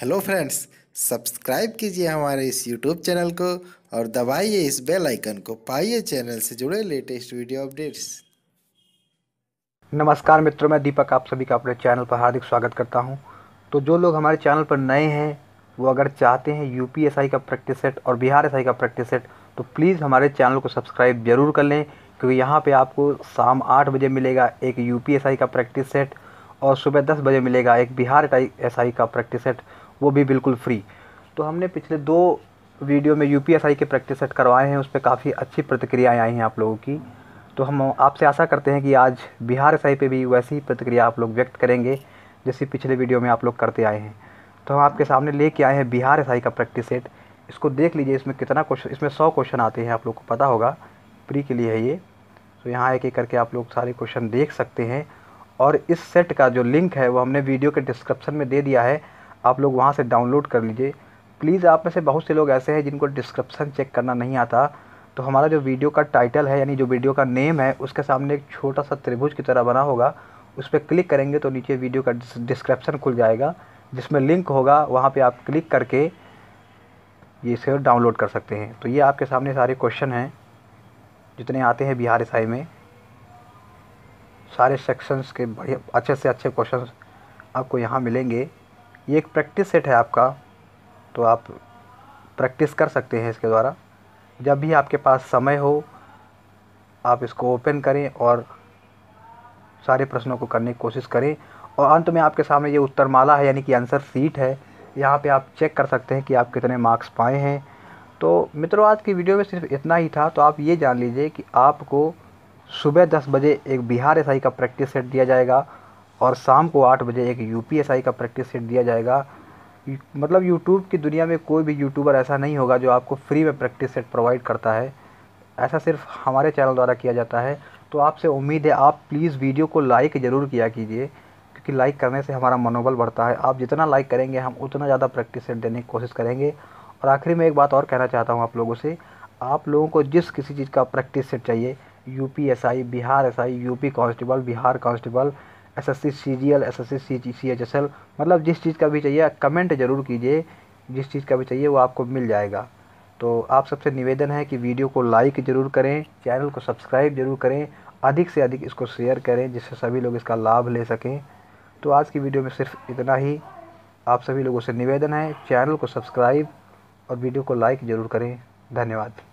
hello friends subscribe कीजिए हमारे इस यूट्यूब चैनल को और दबाइए इस बेल आइकन को पाइए चैनल से जुड़े लेटेस्ट वीडियो अपडेट्स नमस्कार मित्रों मैं दीपक आप सभी का अपने चैनल पर हार्दिक स्वागत करता हूं तो जो लोग हमारे चैनल पर नए हैं वो अगर चाहते हैं यू का प्रैक्टिस सेट और बिहार एस का प्रैक्टिस सेट तो प्लीज़ हमारे चैनल को सब्सक्राइब जरूर कर लें क्योंकि यहाँ पर आपको शाम आठ बजे मिलेगा एक यू का प्रैक्टिस सेट और सुबह दस बजे मिलेगा एक बिहार एस आई का प्रैक्टिस सेट वो भी बिल्कुल फ्री तो हमने पिछले दो वीडियो में यू के प्रैक्टिस सेट करवाए हैं उस पर काफ़ी अच्छी प्रतिक्रियाएँ आई हैं आप लोगों की तो हम आपसे आशा करते हैं कि आज बिहार एस पे भी वैसी ही प्रतिक्रिया आप लोग व्यक्त करेंगे जैसे पिछले वीडियो में आप लोग करते आए हैं तो हम आपके सामने लेके आए हैं बिहार एस का प्रैक्टिस सेट इसको देख लीजिए इसमें कितना क्वेश्चन इसमें सौ क्वेश्चन आते हैं आप लोग को पता होगा प्री के लिए है ये तो यहाँ एक एक करके आप लोग सारे क्वेश्चन देख सकते हैं और इस सेट का जो लिंक है वो हमने वीडियो के डिस्क्रिप्शन में दे दिया है आप लोग वहाँ से डाउनलोड कर लीजिए प्लीज़ आप में से बहुत से लोग ऐसे हैं जिनको डिस्क्रिप्शन चेक करना नहीं आता तो हमारा जो वीडियो का टाइटल है यानी जो वीडियो का नेम है उसके सामने एक छोटा सा त्रिभुज की तरह बना होगा उस पर क्लिक करेंगे तो नीचे वीडियो का डिस्क्रिप्शन खुल जाएगा जिसमें लिंक होगा वहाँ पर आप क्लिक करके ये इसे डाउनलोड कर सकते हैं तो ये आपके सामने सारे क्वेश्चन हैं जितने आते हैं बिहार ईसाई में सारे सेक्शंस के बढ़िया अच्छे से अच्छे क्वेश्चन आपको यहाँ मिलेंगे ये एक प्रैक्टिस सेट है आपका तो आप प्रैक्टिस कर सकते हैं इसके द्वारा जब भी आपके पास समय हो आप इसको ओपन करें और सारे प्रश्नों को करने की कोशिश करें और अंत में आपके सामने ये उत्तरमाला है यानी कि आंसर सीट है यहाँ पे आप चेक कर सकते हैं कि आप कितने मार्क्स पाए हैं तो मित्रों आज की वीडियो में सिर्फ इतना ही था तो आप ये जान लीजिए कि आपको सुबह दस बजे एक बिहार एस का प्रैक्टिस सेट दिया जाएगा और शाम को आठ बजे एक यू पी का प्रैक्टिस सेट दिया जाएगा मतलब यूट्यूब की दुनिया में कोई भी यूट्यूबर ऐसा नहीं होगा जो आपको फ्री में प्रैक्टिस सेट प्रोवाइड करता है ऐसा सिर्फ हमारे चैनल द्वारा किया जाता है तो आपसे उम्मीद है आप प्लीज़ वीडियो को लाइक ज़रूर किया कीजिए क्योंकि लाइक करने से हमारा मनोबल बढ़ता है आप जितना लाइक करेंगे हम उतना ज़्यादा प्रैक्टिस सेट देने की कोशिश करेंगे और आखिरी में एक बात और कहना चाहता हूँ आप लोगों से आप लोगों को जिस किसी चीज़ का प्रैक्टिस सेट चाहिए S I Bihar SI UP constable Bihar constable SSC CGL SSC S CHSL मतलब जिस चीज़ का भी चाहिए कमेंट ज़रूर कीजिए जिस चीज़ का भी चाहिए वो आपको मिल जाएगा तो आप सबसे निवेदन है कि वीडियो को लाइक ज़रूर करें चैनल को सब्सक्राइब ज़रूर करें अधिक से अधिक इसको शेयर करें जिससे सभी लोग इसका लाभ ले सकें तो आज की वीडियो में सिर्फ इतना ही आप सभी लोगों से निवेदन है चैनल को सब्सक्राइब और वीडियो को लाइक ज़रूर करें धन्यवाद